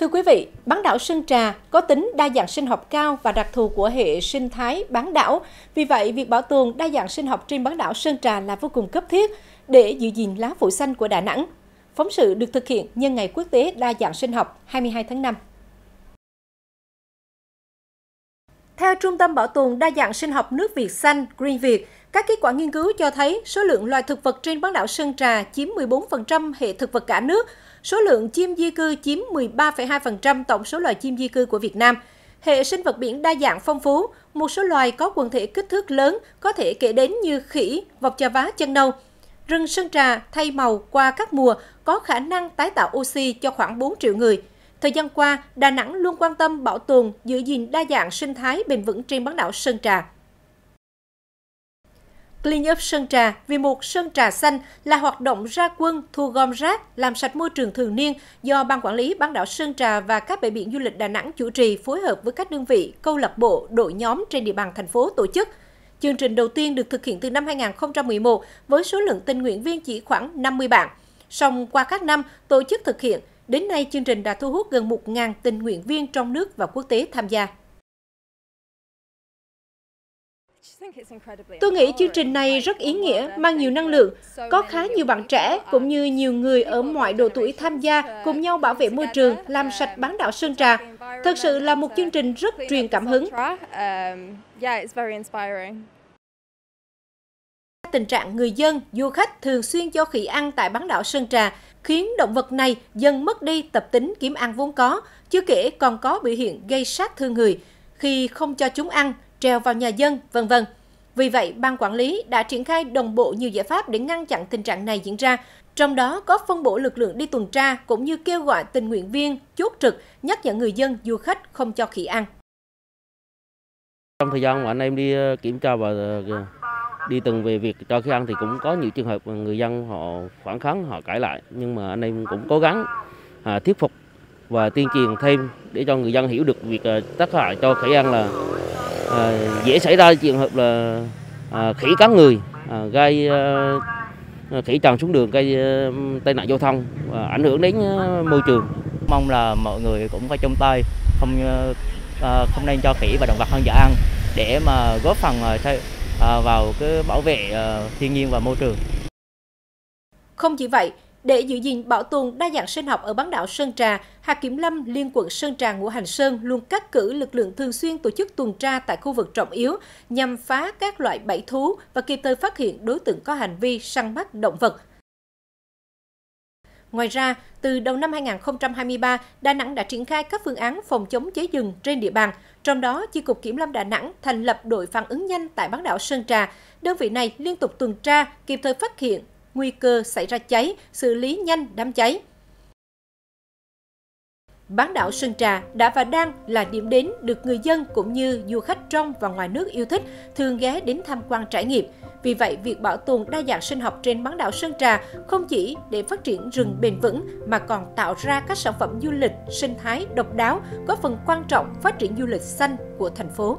Thưa quý vị, bán đảo Sơn Trà có tính đa dạng sinh học cao và đặc thù của hệ sinh thái bán đảo. Vì vậy, việc bảo tồn đa dạng sinh học trên bán đảo Sơn Trà là vô cùng cấp thiết để giữ gìn lá phổi xanh của Đà Nẵng. Phóng sự được thực hiện nhân ngày quốc tế đa dạng sinh học 22 tháng 5. Theo Trung tâm Bảo tồn Đa dạng sinh học nước Việt Xanh, Green Việt, các kết quả nghiên cứu cho thấy số lượng loài thực vật trên bán đảo Sơn Trà chiếm 14% hệ thực vật cả nước, số lượng chim di cư chiếm 13,2% tổng số loài chim di cư của Việt Nam. Hệ sinh vật biển đa dạng phong phú, một số loài có quần thể kích thước lớn có thể kể đến như khỉ, vọc trà vá chân nâu. Rừng Sơn Trà thay màu qua các mùa có khả năng tái tạo oxy cho khoảng 4 triệu người – Thời gian qua, Đà Nẵng luôn quan tâm bảo tồn, giữ gìn đa dạng sinh thái bền vững trên bán đảo Sơn Trà. Clean Up Sơn Trà vì một Sơn Trà Xanh là hoạt động ra quân thu gom rác, làm sạch môi trường thường niên do Ban Quản lý bán đảo Sơn Trà và các bãi biển du lịch Đà Nẵng chủ trì phối hợp với các đơn vị, câu lạc bộ, đội nhóm trên địa bàn thành phố tổ chức. Chương trình đầu tiên được thực hiện từ năm 2011 với số lượng tình nguyện viên chỉ khoảng 50 bạn. Song qua các năm, tổ chức thực hiện, Đến nay, chương trình đã thu hút gần 1.000 tình nguyện viên trong nước và quốc tế tham gia. Tôi nghĩ chương trình này rất ý nghĩa, mang nhiều năng lượng. Có khá nhiều bạn trẻ cũng như nhiều người ở mọi độ tuổi tham gia cùng nhau bảo vệ môi trường, làm sạch bán đảo Sơn Trà. Thật sự là một chương trình rất truyền cảm hứng tình trạng người dân, du khách thường xuyên cho khỉ ăn tại bán đảo Sơn Trà, khiến động vật này dần mất đi tập tính kiếm ăn vốn có, chưa kể còn có biểu hiện gây sát thương người khi không cho chúng ăn, trèo vào nhà dân, vân vân. Vì vậy, ban quản lý đã triển khai đồng bộ nhiều giải pháp để ngăn chặn tình trạng này diễn ra, trong đó có phân bổ lực lượng đi tuần tra cũng như kêu gọi tình nguyện viên chốt trực nhắc nhở người dân, du khách không cho khỉ ăn. Trong thời gian mà anh em đi ờ, kiểm tra và ờ, đi từng về việc cho khi ăn thì cũng có nhiều trường hợp người dân họ phản kháng họ cãi lại nhưng mà anh em cũng cố gắng à, thuyết phục và tuyên truyền thêm để cho người dân hiểu được việc à, tác hại cho khỉ ăn là à, dễ xảy ra trường hợp là à, khỉ cắn người à, gây à, à khỉ tràn xuống đường gây à, tai nạn giao thông và ảnh hưởng đến à, môi trường mong là mọi người cũng phải chung tay không à, không nên cho khỉ và động vật hoang dã ăn để mà góp phần à, À, vào cái bảo vệ à, thiên nhiên và môi trường. Không chỉ vậy, để giữ gìn bảo tồn đa dạng sinh học ở bán đảo Sơn Trà, Hạt Kiểm Lâm, Liên quận Sơn Trà, Ngũ Hành Sơn luôn cắt cử lực lượng thường xuyên tổ chức tuần tra tại khu vực trọng yếu nhằm phá các loại bẫy thú và kịp thời phát hiện đối tượng có hành vi săn bắt động vật, Ngoài ra, từ đầu năm 2023, Đà Nẵng đã triển khai các phương án phòng chống cháy rừng trên địa bàn, trong đó Chi cục Kiểm lâm Đà Nẵng thành lập đội phản ứng nhanh tại bán đảo Sơn Trà. Đơn vị này liên tục tuần tra, kịp thời phát hiện nguy cơ xảy ra cháy, xử lý nhanh đám cháy. Bán đảo Sơn Trà đã và đang là điểm đến được người dân cũng như du khách trong và ngoài nước yêu thích, thường ghé đến tham quan trải nghiệm. Vì vậy, việc bảo tồn đa dạng sinh học trên bán đảo Sơn Trà không chỉ để phát triển rừng bền vững mà còn tạo ra các sản phẩm du lịch sinh thái độc đáo, góp phần quan trọng phát triển du lịch xanh của thành phố.